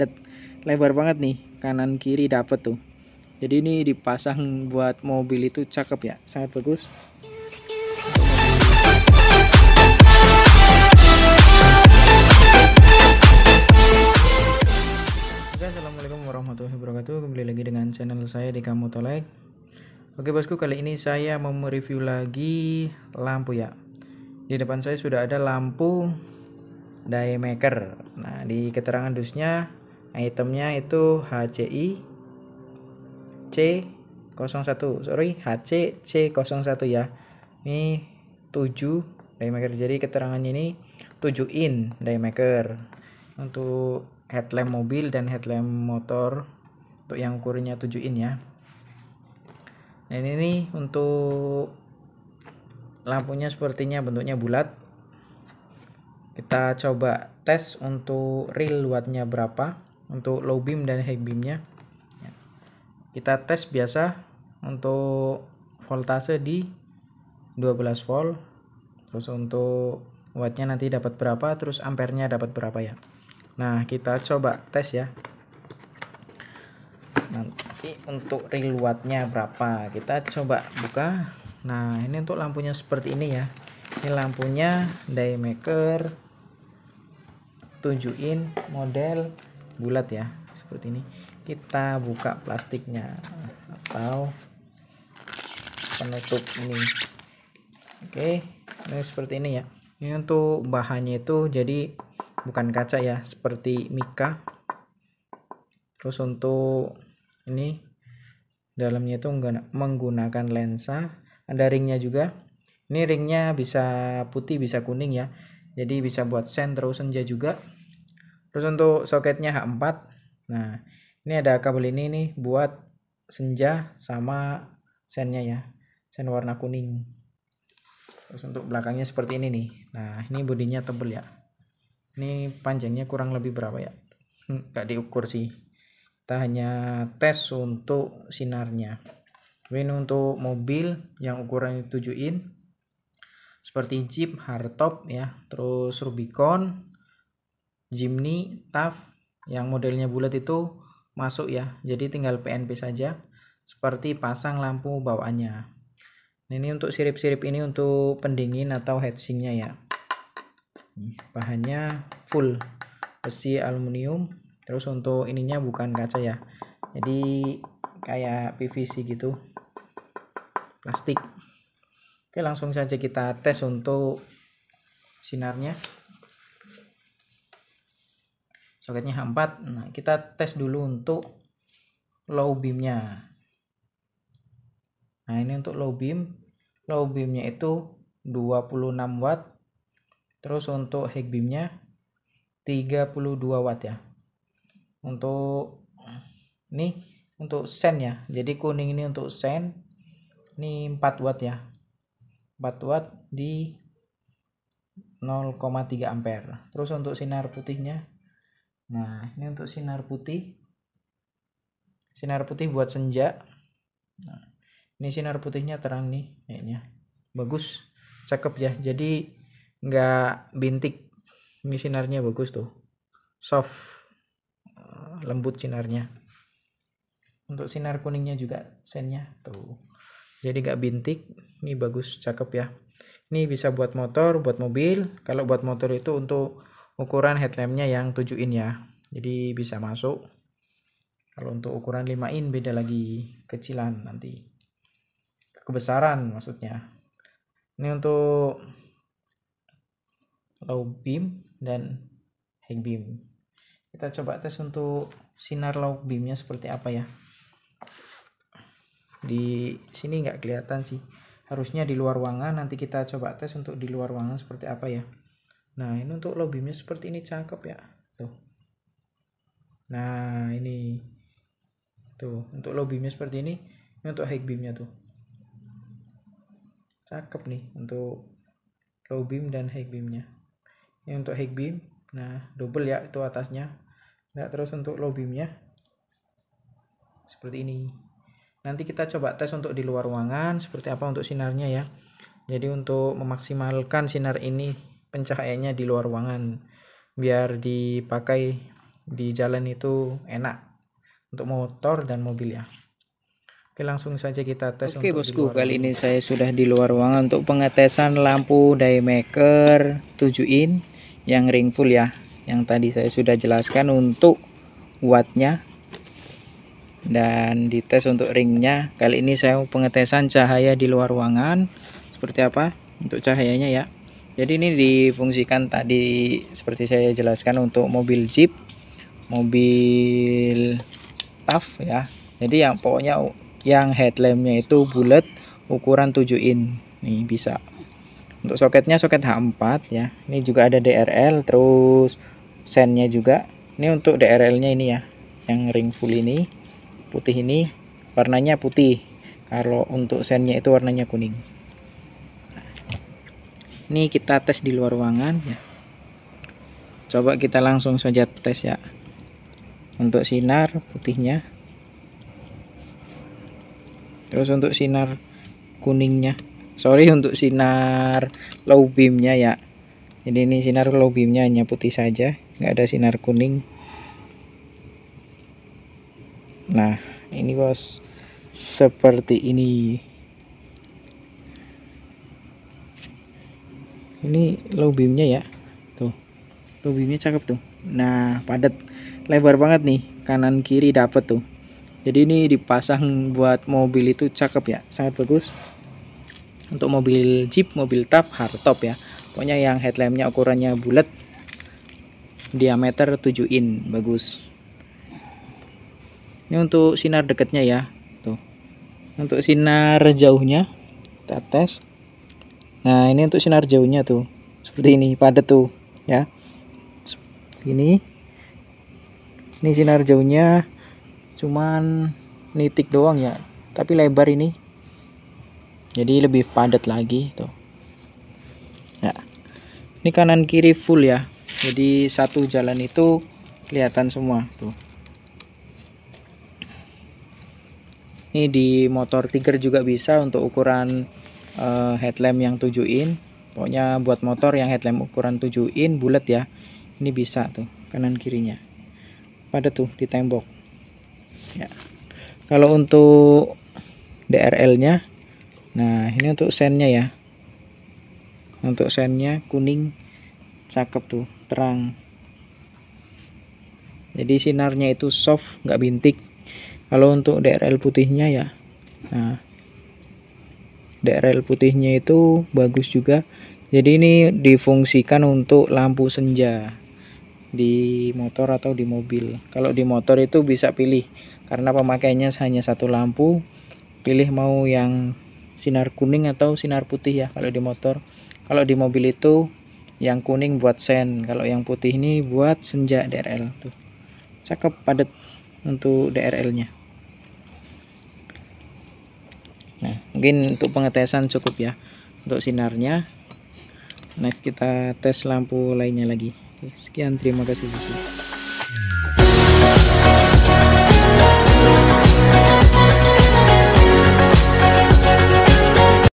padat lebar banget nih kanan kiri dapet tuh jadi ini dipasang buat mobil itu cakep ya sangat bagus Oke, Assalamualaikum warahmatullahi wabarakatuh kembali lagi dengan channel saya di kamu tolek Oke bosku kali ini saya mau mereview lagi lampu ya di depan saya sudah ada lampu Daymaker. nah di keterangan dusnya itemnya itu HCI C01 sorry HC C01 ya ini 7 daymaker maker jadi keterangan ini 7 in daymaker maker untuk headlamp mobil dan headlamp motor untuk yang ukurnya 7 in ya dan ini untuk lampunya sepertinya bentuknya bulat kita coba tes untuk real wattnya berapa untuk low beam dan high beamnya ya. kita tes biasa untuk voltase di 12 volt terus untuk watt nya nanti dapat berapa terus ampernya dapat berapa ya nah kita coba tes ya nanti untuk real watt nya berapa kita coba buka nah ini untuk lampunya seperti ini ya ini lampunya Daymaker 7 in model bulat ya seperti ini kita buka plastiknya atau penutup ini oke ini seperti ini ya ini untuk bahannya itu jadi bukan kaca ya seperti mika terus untuk ini dalamnya itu menggunakan lensa ada ringnya juga ini ringnya bisa putih bisa kuning ya jadi bisa buat sen terus senja juga terus untuk soketnya H4 nah ini ada kabel ini nih buat senja sama sennya ya sen warna kuning terus untuk belakangnya seperti ini nih nah ini bodinya tebel ya ini panjangnya kurang lebih berapa ya hmm, nggak diukur sih kita hanya tes untuk sinarnya Win untuk mobil yang ukurannya 7 in seperti Jeep, Hardtop ya terus Rubicon Jimny, Taf yang modelnya bulat itu masuk ya. Jadi tinggal PNP saja seperti pasang lampu bawaannya. Ini untuk sirip-sirip ini untuk pendingin atau heatsinknya ya. Bahannya full besi aluminium. Terus untuk ininya bukan kaca ya. Jadi kayak PVC gitu. Plastik. Oke, langsung saja kita tes untuk sinarnya soketnya H4 nah kita tes dulu untuk low beamnya nah ini untuk low beam low beamnya itu 26 watt terus untuk high beamnya 32 watt ya untuk ini untuk sen ya jadi kuning ini untuk sen ini 4 watt ya 4 watt di 0,3 ampere terus untuk sinar putihnya Nah, ini untuk sinar putih. Sinar putih buat senja. Nah, ini sinar putihnya terang nih, kayaknya. Bagus, cakep ya. Jadi nggak bintik. Ini sinarnya bagus tuh. Soft, eh, lembut sinarnya. Untuk sinar kuningnya juga senya tuh. Jadi nggak bintik. Ini bagus, cakep ya. Ini bisa buat motor, buat mobil. Kalau buat motor itu untuk ukuran headlampnya yang 7 in ya jadi bisa masuk kalau untuk ukuran 5 in beda lagi kecilan nanti kebesaran maksudnya ini untuk low beam dan high beam kita coba tes untuk sinar low beamnya seperti apa ya di sini nggak kelihatan sih harusnya di luar ruangan nanti kita coba tes untuk di luar ruangan seperti apa ya Nah, ini untuk low beamnya seperti ini cakep ya. Tuh. Nah, ini. Tuh, untuk low beamnya seperti ini. Ini untuk high beamnya tuh. Cakep nih untuk low beam dan high beamnya. Ini untuk high beam. Nah, double ya itu atasnya. Nah, terus untuk low beamnya. Seperti ini. Nanti kita coba tes untuk di luar ruangan. Seperti apa untuk sinarnya ya. Jadi untuk memaksimalkan sinar ini pencahayaannya di luar ruangan biar dipakai di jalan itu enak untuk motor dan mobil ya. Oke langsung saja kita tes Oke bosku kali ini saya sudah di luar ruangan untuk pengetesan lampu Daymaker 7 in yang ring full ya yang tadi saya sudah jelaskan untuk wattnya dan dites untuk ringnya kali ini saya pengetesan cahaya di luar ruangan seperti apa untuk cahayanya ya jadi ini difungsikan tadi seperti saya jelaskan untuk mobil jeep mobil tough ya jadi yang pokoknya yang headlampnya itu bulat ukuran 7 in Ini bisa untuk soketnya soket H4 ya ini juga ada DRL terus sennya juga ini untuk DRL nya ini ya yang ring full ini putih ini warnanya putih kalau untuk sennya itu warnanya kuning ini kita tes di luar ruangan ya coba kita langsung saja tes ya untuk sinar putihnya terus untuk sinar kuningnya sorry untuk sinar low beamnya ya jadi ini sinar low beamnya hanya putih saja nggak ada sinar kuning nah ini bos seperti ini ini low beamnya ya tuh low beamnya cakep tuh nah padat lebar banget nih kanan kiri dapet tuh jadi ini dipasang buat mobil itu cakep ya sangat bagus untuk mobil jeep mobil tap hardtop ya pokoknya yang headlampnya ukurannya bulat diameter 7 in bagus ini untuk sinar dekatnya ya tuh untuk sinar jauhnya kita tes nah ini untuk sinar jauhnya tuh seperti ini padat tuh ya ini ini sinar jauhnya cuman nitik doang ya tapi lebar ini jadi lebih padat lagi tuh ya ini kanan kiri full ya jadi satu jalan itu kelihatan semua tuh ini di motor tiger juga bisa untuk ukuran uh, headlamp yang 7 in pokoknya buat motor yang headlamp ukuran 7 in bulat ya ini bisa tuh kanan kirinya pada tuh di tembok ya kalau untuk DRL nya nah ini untuk sennya ya untuk sennya kuning cakep tuh terang jadi sinarnya itu soft nggak bintik kalau untuk DRL putihnya ya nah DRL putihnya itu bagus juga jadi ini difungsikan untuk lampu senja di motor atau di mobil kalau di motor itu bisa pilih karena pemakaiannya hanya satu lampu pilih mau yang sinar kuning atau sinar putih ya kalau di motor kalau di mobil itu yang kuning buat sen kalau yang putih ini buat senja DRL tuh cakep padat untuk DRL nya mungkin untuk pengetesan cukup ya untuk sinarnya next kita tes lampu lainnya lagi sekian terima kasih